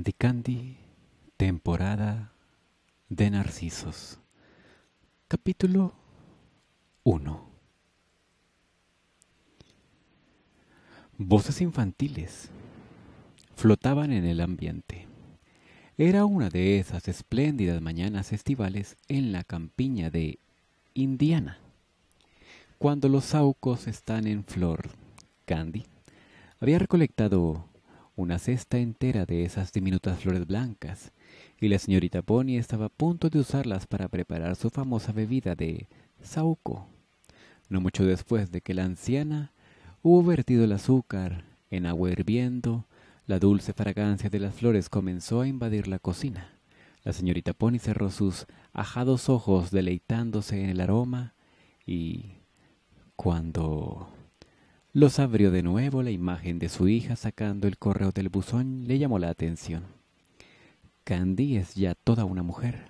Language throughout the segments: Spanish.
Candy Candy, temporada de Narcisos, capítulo 1. Voces infantiles flotaban en el ambiente. Era una de esas espléndidas mañanas estivales en la campiña de Indiana, cuando los saucos están en flor. Candy había recolectado una cesta entera de esas diminutas flores blancas, y la señorita Pony estaba a punto de usarlas para preparar su famosa bebida de saúco. No mucho después de que la anciana hubo vertido el azúcar en agua hirviendo, la dulce fragancia de las flores comenzó a invadir la cocina. La señorita Pony cerró sus ajados ojos deleitándose en el aroma y... cuando... Los abrió de nuevo la imagen de su hija sacando el correo del buzón le llamó la atención. Candy es ya toda una mujer,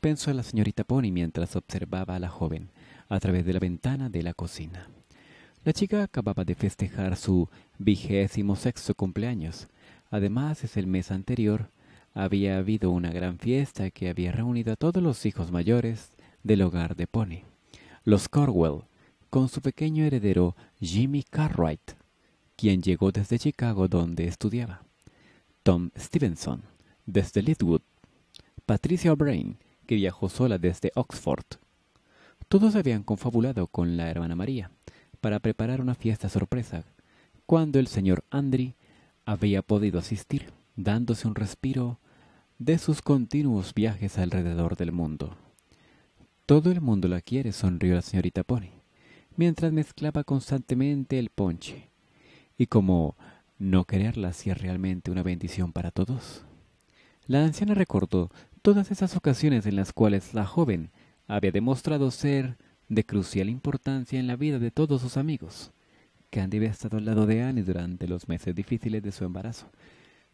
pensó la señorita Pony mientras observaba a la joven a través de la ventana de la cocina. La chica acababa de festejar su vigésimo sexto cumpleaños. Además, es el mes anterior había habido una gran fiesta que había reunido a todos los hijos mayores del hogar de Pony. Los Corwell con su pequeño heredero Jimmy Cartwright, quien llegó desde Chicago donde estudiaba, Tom Stevenson desde Lidwood, Patricia O'Brien, que viajó sola desde Oxford. Todos habían confabulado con la hermana María para preparar una fiesta sorpresa cuando el señor Andry había podido asistir, dándose un respiro de sus continuos viajes alrededor del mundo. Todo el mundo la quiere, sonrió la señorita Pony mientras mezclaba constantemente el ponche. Y como no quererla hacía realmente una bendición para todos. La anciana recordó todas esas ocasiones en las cuales la joven había demostrado ser de crucial importancia en la vida de todos sus amigos. Candy había estado al lado de Annie durante los meses difíciles de su embarazo,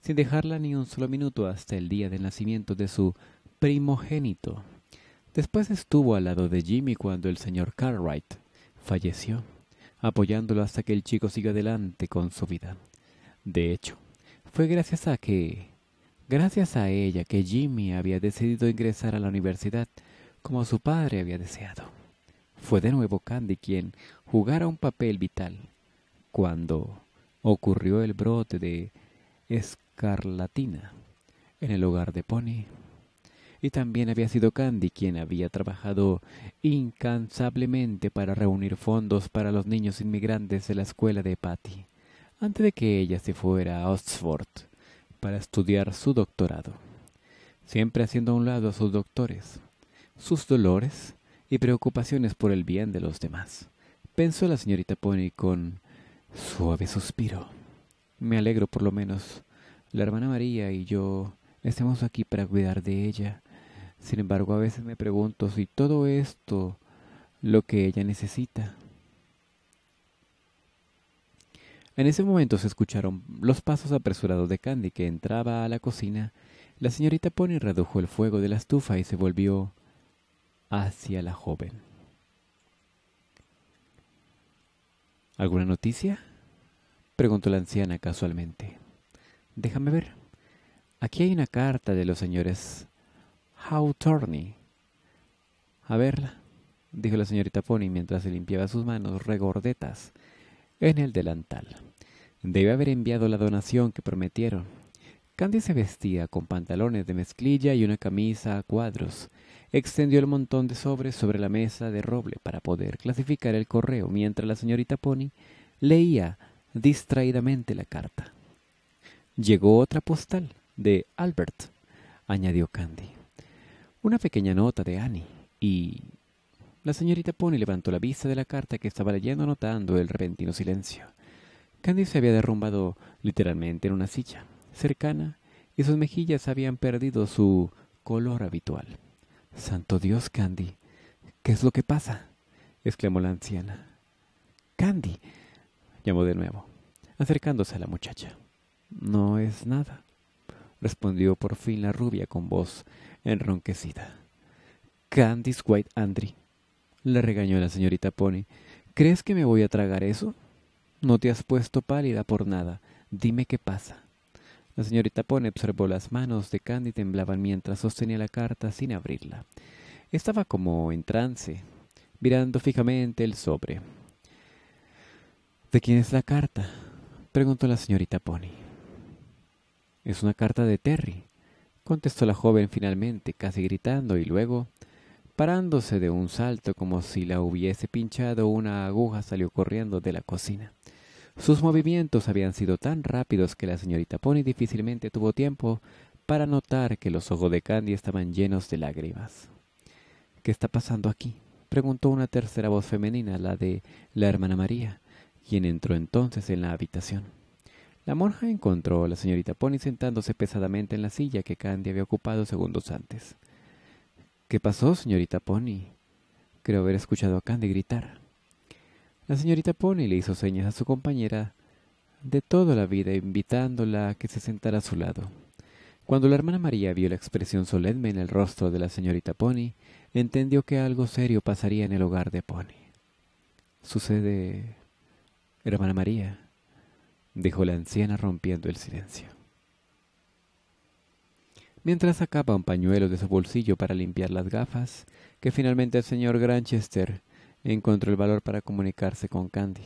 sin dejarla ni un solo minuto hasta el día del nacimiento de su primogénito. Después estuvo al lado de Jimmy cuando el señor Cartwright falleció, apoyándolo hasta que el chico siga adelante con su vida. De hecho, fue gracias a que, gracias a ella, que Jimmy había decidido ingresar a la universidad como su padre había deseado. Fue de nuevo Candy quien jugara un papel vital cuando ocurrió el brote de escarlatina en el hogar de Pony y también había sido Candy quien había trabajado incansablemente para reunir fondos para los niños inmigrantes de la escuela de Patty, antes de que ella se fuera a Oxford para estudiar su doctorado, siempre haciendo a un lado a sus doctores, sus dolores y preocupaciones por el bien de los demás, pensó la señorita Pony con suave suspiro. Me alegro por lo menos. La hermana María y yo estemos aquí para cuidar de ella sin embargo, a veces me pregunto si todo esto lo que ella necesita. En ese momento se escucharon los pasos apresurados de Candy que entraba a la cocina. La señorita Pony redujo el fuego de la estufa y se volvió hacia la joven. ¿Alguna noticia? preguntó la anciana casualmente. Déjame ver. Aquí hay una carta de los señores How A verla, dijo la señorita Pony mientras se limpiaba sus manos regordetas en el delantal. Debe haber enviado la donación que prometieron. Candy se vestía con pantalones de mezclilla y una camisa a cuadros. Extendió el montón de sobres sobre la mesa de roble para poder clasificar el correo mientras la señorita Pony leía distraídamente la carta. Llegó otra postal de Albert, añadió Candy. Una pequeña nota de Annie y... La señorita Pony levantó la vista de la carta que estaba leyendo notando el repentino silencio. Candy se había derrumbado literalmente en una silla cercana y sus mejillas habían perdido su color habitual. Santo Dios, Candy. ¿Qué es lo que pasa? exclamó la anciana. Candy. llamó de nuevo, acercándose a la muchacha. No es nada, respondió por fin la rubia con voz enronquecida. Candice White Andry, le regañó la señorita Pony. ¿Crees que me voy a tragar eso? No te has puesto pálida por nada. Dime qué pasa. La señorita Pony observó las manos de Candy temblaban mientras sostenía la carta sin abrirla. Estaba como en trance, mirando fijamente el sobre. ¿De quién es la carta? preguntó la señorita Pony. Es una carta de Terry, contestó la joven finalmente, casi gritando, y luego, parándose de un salto como si la hubiese pinchado una aguja, salió corriendo de la cocina. Sus movimientos habían sido tan rápidos que la señorita Pony difícilmente tuvo tiempo para notar que los ojos de Candy estaban llenos de lágrimas. ¿Qué está pasando aquí? preguntó una tercera voz femenina, la de la hermana María, quien entró entonces en la habitación. La monja encontró a la señorita Pony sentándose pesadamente en la silla que Candy había ocupado segundos antes. ¿Qué pasó, señorita Pony? Creo haber escuchado a Candy gritar. La señorita Pony le hizo señas a su compañera de toda la vida, invitándola a que se sentara a su lado. Cuando la hermana María vio la expresión solemne en el rostro de la señorita Pony, entendió que algo serio pasaría en el hogar de Pony. Sucede, hermana María, dijo la anciana rompiendo el silencio. Mientras sacaba un pañuelo de su bolsillo para limpiar las gafas, que finalmente el señor Granchester encontró el valor para comunicarse con Candy.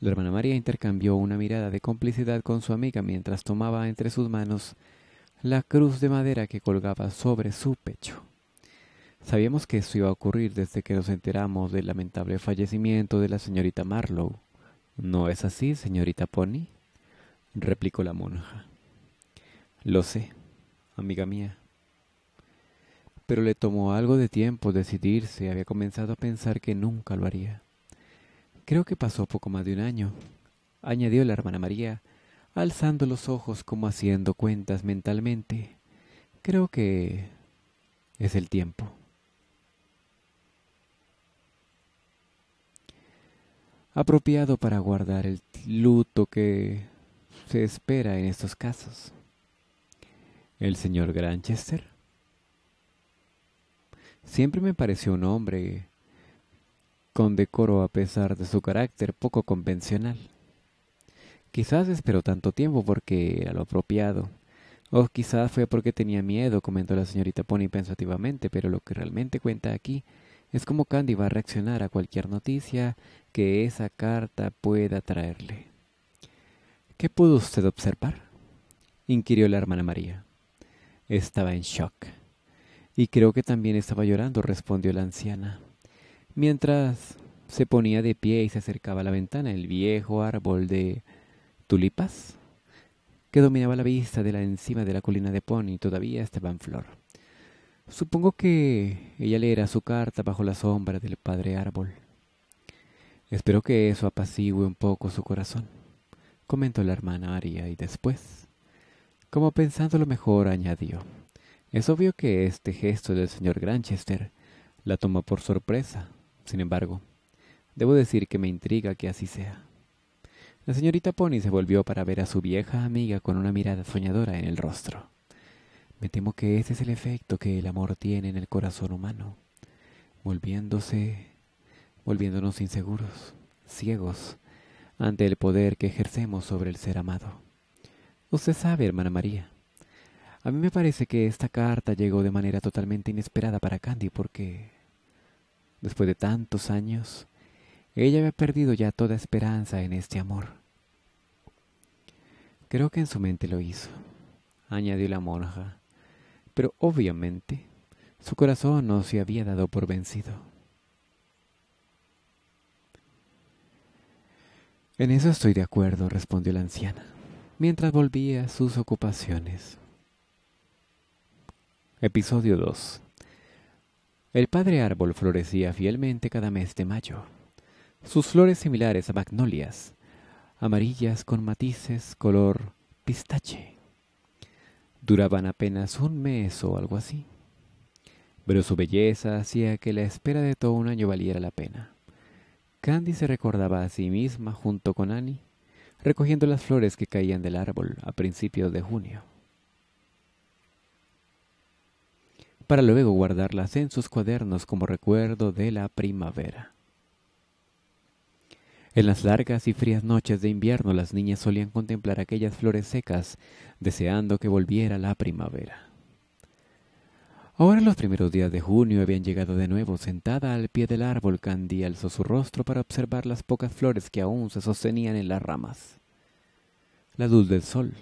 La hermana María intercambió una mirada de complicidad con su amiga mientras tomaba entre sus manos la cruz de madera que colgaba sobre su pecho. Sabíamos que eso iba a ocurrir desde que nos enteramos del lamentable fallecimiento de la señorita Marlowe. No es así, señorita Pony, replicó la monja. Lo sé, amiga mía. Pero le tomó algo de tiempo decidirse, había comenzado a pensar que nunca lo haría. Creo que pasó poco más de un año, añadió la hermana María, alzando los ojos como haciendo cuentas mentalmente. Creo que es el tiempo. apropiado para guardar el luto que se espera en estos casos. El señor Granchester siempre me pareció un hombre con decoro a pesar de su carácter poco convencional. Quizás esperó tanto tiempo porque era lo apropiado, o quizás fue porque tenía miedo, comentó la señorita Pony pensativamente, pero lo que realmente cuenta aquí es como Candy va a reaccionar a cualquier noticia que esa carta pueda traerle. ¿Qué pudo usted observar? inquirió la hermana María. Estaba en shock. Y creo que también estaba llorando, respondió la anciana. Mientras se ponía de pie y se acercaba a la ventana, el viejo árbol de tulipas que dominaba la vista de la encima de la colina de Pony todavía estaba en flor. Supongo que ella leerá su carta bajo la sombra del padre árbol. Espero que eso apacigüe un poco su corazón, comentó la hermana Aria y después, como pensando lo mejor, añadió. Es obvio que este gesto del señor Granchester la tomó por sorpresa. Sin embargo, debo decir que me intriga que así sea. La señorita Pony se volvió para ver a su vieja amiga con una mirada soñadora en el rostro. Me temo que ese es el efecto que el amor tiene en el corazón humano, volviéndose, volviéndonos inseguros, ciegos, ante el poder que ejercemos sobre el ser amado. Usted sabe, hermana María, a mí me parece que esta carta llegó de manera totalmente inesperada para Candy porque, después de tantos años, ella había perdido ya toda esperanza en este amor. Creo que en su mente lo hizo, añadió la monja, pero obviamente su corazón no se había dado por vencido. En eso estoy de acuerdo, respondió la anciana, mientras volvía a sus ocupaciones. Episodio 2 El padre árbol florecía fielmente cada mes de mayo. Sus flores similares a magnolias, amarillas con matices color pistache Duraban apenas un mes o algo así, pero su belleza hacía que la espera de todo un año valiera la pena. Candy se recordaba a sí misma junto con Annie, recogiendo las flores que caían del árbol a principios de junio, para luego guardarlas en sus cuadernos como recuerdo de la primavera. En las largas y frías noches de invierno las niñas solían contemplar aquellas flores secas, deseando que volviera la primavera. Ahora los primeros días de junio habían llegado de nuevo. Sentada al pie del árbol, Candy alzó su rostro para observar las pocas flores que aún se sostenían en las ramas. La luz del sol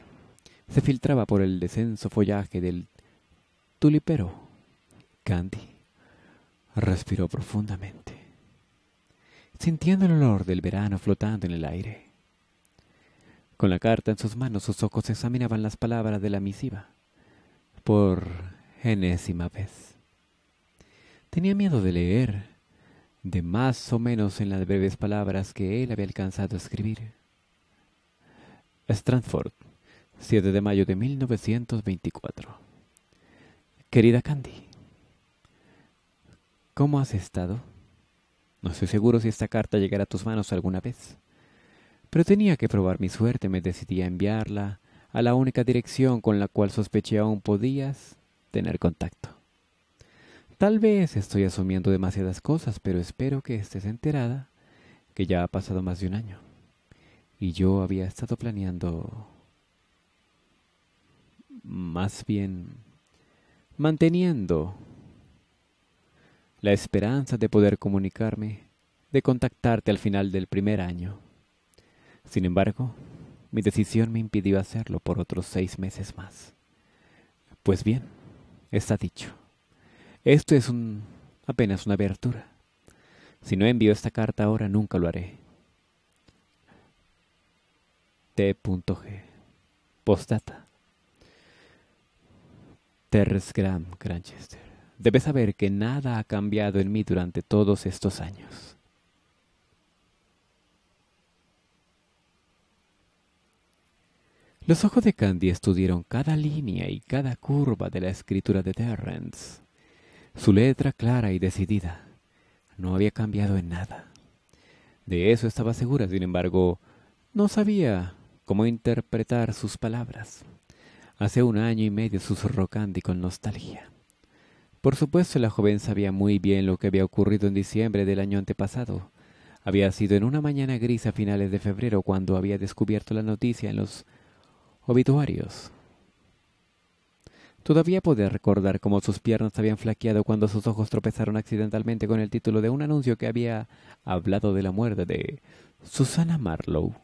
se filtraba por el descenso follaje del tulipero. Candy respiró profundamente sintiendo el olor del verano flotando en el aire. Con la carta en sus manos, sus ojos examinaban las palabras de la misiva. Por enésima vez. Tenía miedo de leer, de más o menos en las breves palabras que él había alcanzado a escribir. Stratford, 7 de mayo de 1924. Querida Candy, ¿cómo has estado? No estoy seguro si esta carta llegará a tus manos alguna vez. Pero tenía que probar mi suerte, me decidí a enviarla a la única dirección con la cual sospeché aún podías tener contacto. Tal vez estoy asumiendo demasiadas cosas, pero espero que estés enterada que ya ha pasado más de un año. Y yo había estado planeando... Más bien... manteniendo la esperanza de poder comunicarme, de contactarte al final del primer año. Sin embargo, mi decisión me impidió hacerlo por otros seis meses más. Pues bien, está dicho. Esto es un, apenas una abertura. Si no envío esta carta ahora, nunca lo haré. T.G. Postdata. Terres Granchester. Debes saber que nada ha cambiado en mí durante todos estos años. Los ojos de Candy estudiaron cada línea y cada curva de la escritura de Terrence. Su letra clara y decidida no había cambiado en nada. De eso estaba segura, sin embargo, no sabía cómo interpretar sus palabras. Hace un año y medio susurró Candy con nostalgia. Por supuesto, la joven sabía muy bien lo que había ocurrido en diciembre del año antepasado. Había sido en una mañana gris a finales de febrero cuando había descubierto la noticia en los obituarios. Todavía podía recordar cómo sus piernas habían flaqueado cuando sus ojos tropezaron accidentalmente con el título de un anuncio que había hablado de la muerte de Susana Marlowe.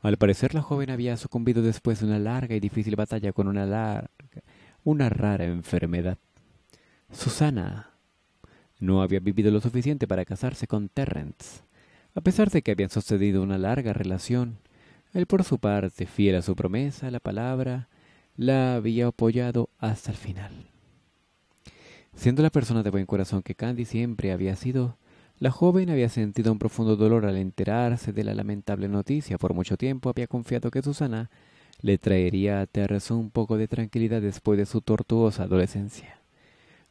Al parecer la joven había sucumbido después de una larga y difícil batalla con una larga, una rara enfermedad. Susana no había vivido lo suficiente para casarse con Terrence. A pesar de que habían sucedido una larga relación, él por su parte, fiel a su promesa, la palabra, la había apoyado hasta el final. Siendo la persona de buen corazón que Candy siempre había sido, la joven había sentido un profundo dolor al enterarse de la lamentable noticia. Por mucho tiempo había confiado que Susana le traería a Terrence un poco de tranquilidad después de su tortuosa adolescencia.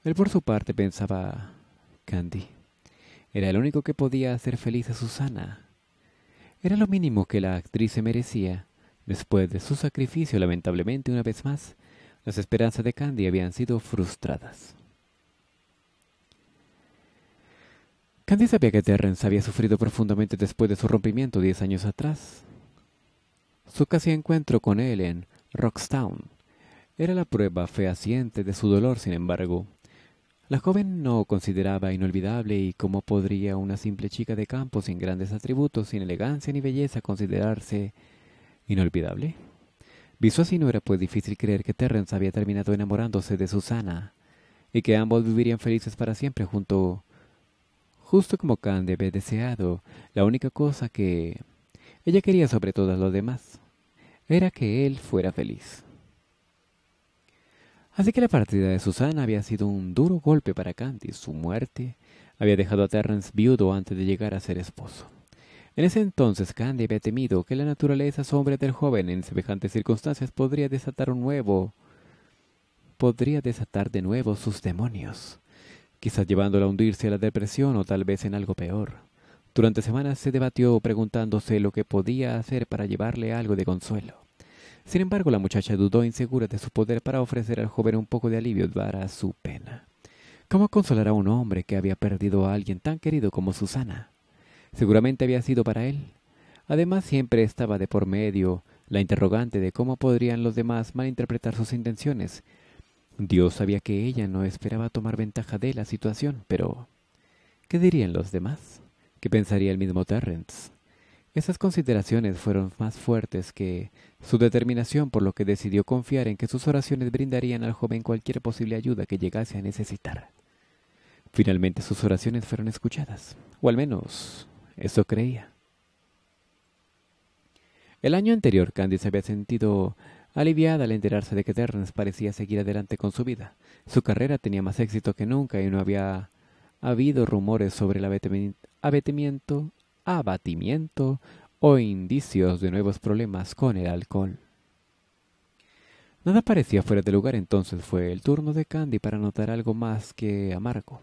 Él por su parte pensaba, Candy, era el único que podía hacer feliz a Susana. Era lo mínimo que la actriz se merecía. Después de su sacrificio, lamentablemente, una vez más, las esperanzas de Candy habían sido frustradas. Candy sabía que Terrence había sufrido profundamente después de su rompimiento diez años atrás. Su casi encuentro con él en Rockstown era la prueba fehaciente de su dolor, sin embargo. La joven no consideraba inolvidable y cómo podría una simple chica de campo sin grandes atributos, sin elegancia ni belleza considerarse inolvidable. Visto así no era pues difícil creer que Terrence había terminado enamorándose de Susana y que ambos vivirían felices para siempre junto justo como Candy había deseado. La única cosa que ella quería sobre todas los demás era que él fuera feliz. Así que la partida de Susana había sido un duro golpe para Candy. Su muerte había dejado a Terrence viudo antes de llegar a ser esposo. En ese entonces Candy había temido que la naturaleza sombra del joven en semejantes circunstancias podría desatar un nuevo... podría desatar de nuevo sus demonios, quizás llevándola a hundirse a la depresión o tal vez en algo peor. Durante semanas se debatió preguntándose lo que podía hacer para llevarle algo de consuelo. Sin embargo, la muchacha dudó insegura de su poder para ofrecer al joven un poco de alivio para su pena. ¿Cómo consolar a un hombre que había perdido a alguien tan querido como Susana? Seguramente había sido para él. Además, siempre estaba de por medio la interrogante de cómo podrían los demás malinterpretar sus intenciones. Dios sabía que ella no esperaba tomar ventaja de la situación, pero ¿qué dirían los demás? ¿Qué pensaría el mismo Terrence? Esas consideraciones fueron más fuertes que su determinación, por lo que decidió confiar en que sus oraciones brindarían al joven cualquier posible ayuda que llegase a necesitar. Finalmente sus oraciones fueron escuchadas, o al menos eso creía. El año anterior, Candice había sentido aliviada al enterarse de que Terrence parecía seguir adelante con su vida. Su carrera tenía más éxito que nunca y no había habido rumores sobre el abetimiento abatimiento o indicios de nuevos problemas con el alcohol. Nada parecía fuera de lugar, entonces fue el turno de Candy para notar algo más que amargo.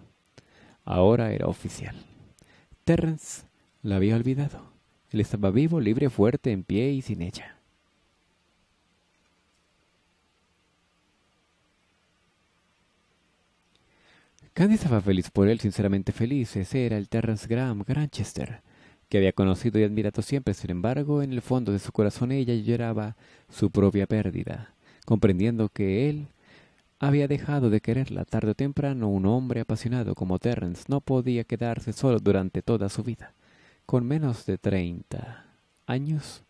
Ahora era oficial. Terrence la había olvidado. Él estaba vivo, libre, fuerte, en pie y sin ella. Candy estaba feliz por él, sinceramente feliz. Ese era el Terrence Graham Granchester, que había conocido y admirado siempre. Sin embargo, en el fondo de su corazón ella lloraba su propia pérdida, comprendiendo que él había dejado de quererla tarde o temprano. Un hombre apasionado como Terrence no podía quedarse solo durante toda su vida. Con menos de treinta años,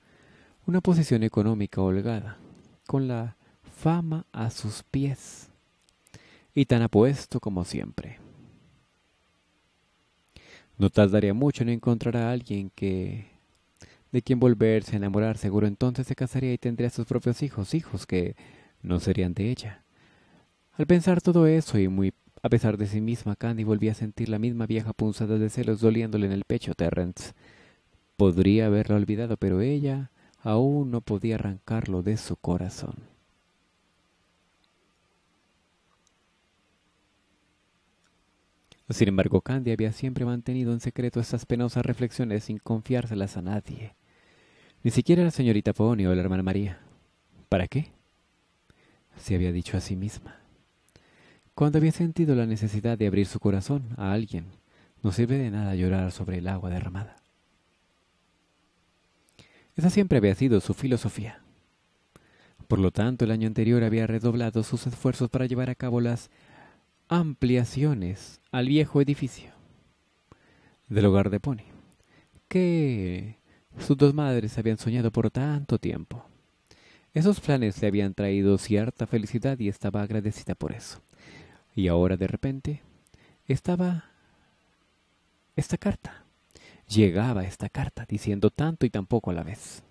una posición económica holgada, con la fama a sus pies y tan apuesto como siempre. No tardaría mucho en encontrar a alguien que de quien volverse a enamorar. Seguro entonces se casaría y tendría sus propios hijos, hijos que no serían de ella. Al pensar todo eso y muy a pesar de sí misma, Candy volvía a sentir la misma vieja punzada de celos doliéndole en el pecho. Terrence podría haberla olvidado, pero ella aún no podía arrancarlo de su corazón. Sin embargo, Candy había siempre mantenido en secreto esas penosas reflexiones sin confiárselas a nadie. Ni siquiera a la señorita Pony o la hermana María. ¿Para qué? Se había dicho a sí misma. Cuando había sentido la necesidad de abrir su corazón a alguien, no sirve de nada llorar sobre el agua derramada. Esa siempre había sido su filosofía. Por lo tanto, el año anterior había redoblado sus esfuerzos para llevar a cabo las ampliaciones al viejo edificio del hogar de Pony, que sus dos madres habían soñado por tanto tiempo. Esos planes le habían traído cierta felicidad y estaba agradecida por eso. Y ahora de repente estaba esta carta. Llegaba esta carta diciendo tanto y tan poco a la vez.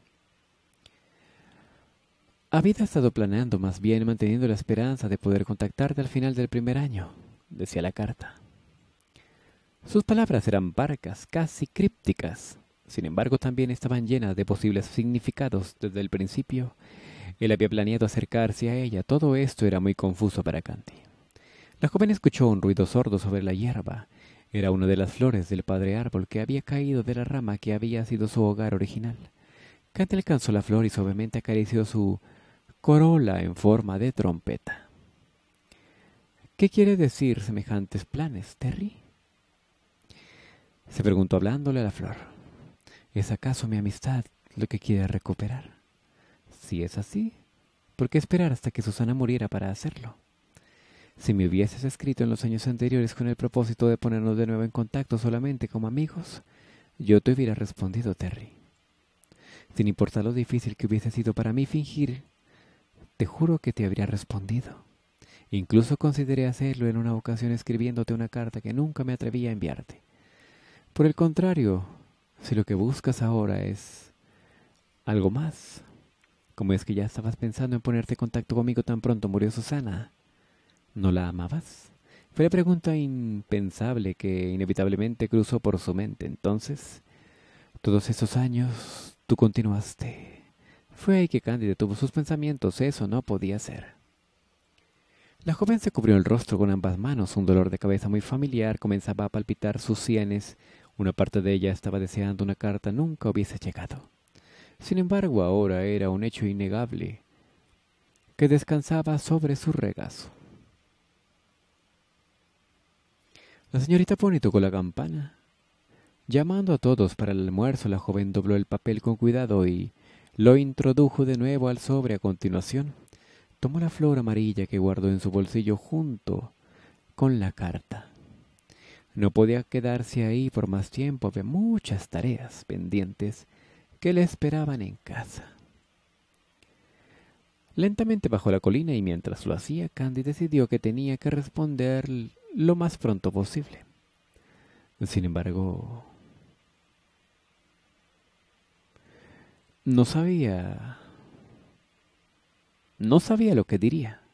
Había estado planeando más bien manteniendo la esperanza de poder contactarte al final del primer año, decía la carta. Sus palabras eran barcas, casi crípticas. Sin embargo, también estaban llenas de posibles significados desde el principio. Él había planeado acercarse a ella. Todo esto era muy confuso para Candy. La joven escuchó un ruido sordo sobre la hierba. Era una de las flores del padre árbol que había caído de la rama que había sido su hogar original. Candy alcanzó la flor y suavemente acarició su corola en forma de trompeta. ¿Qué quiere decir semejantes planes, Terry? Se preguntó hablándole a la flor. ¿Es acaso mi amistad lo que quiere recuperar? Si es así, ¿por qué esperar hasta que Susana muriera para hacerlo? Si me hubieses escrito en los años anteriores con el propósito de ponernos de nuevo en contacto solamente como amigos, yo te hubiera respondido, Terry. Sin importar lo difícil que hubiese sido para mí fingir te juro que te habría respondido. Incluso consideré hacerlo en una ocasión escribiéndote una carta que nunca me atreví a enviarte. Por el contrario, si lo que buscas ahora es algo más, como es que ya estabas pensando en ponerte en contacto conmigo tan pronto murió Susana, ¿no la amabas? Fue la pregunta impensable que inevitablemente cruzó por su mente. Entonces, todos esos años, tú continuaste fue ahí que Candy tuvo sus pensamientos, eso no podía ser. La joven se cubrió el rostro con ambas manos, un dolor de cabeza muy familiar comenzaba a palpitar sus sienes, una parte de ella estaba deseando una carta nunca hubiese llegado. Sin embargo, ahora era un hecho innegable que descansaba sobre su regazo. La señorita Pony tocó la campana. Llamando a todos para el almuerzo, la joven dobló el papel con cuidado y, lo introdujo de nuevo al sobre a continuación. Tomó la flor amarilla que guardó en su bolsillo junto con la carta. No podía quedarse ahí por más tiempo, había muchas tareas pendientes que le esperaban en casa. Lentamente bajó la colina y mientras lo hacía, Candy decidió que tenía que responder lo más pronto posible. Sin embargo, No sabía. No sabía lo que diría.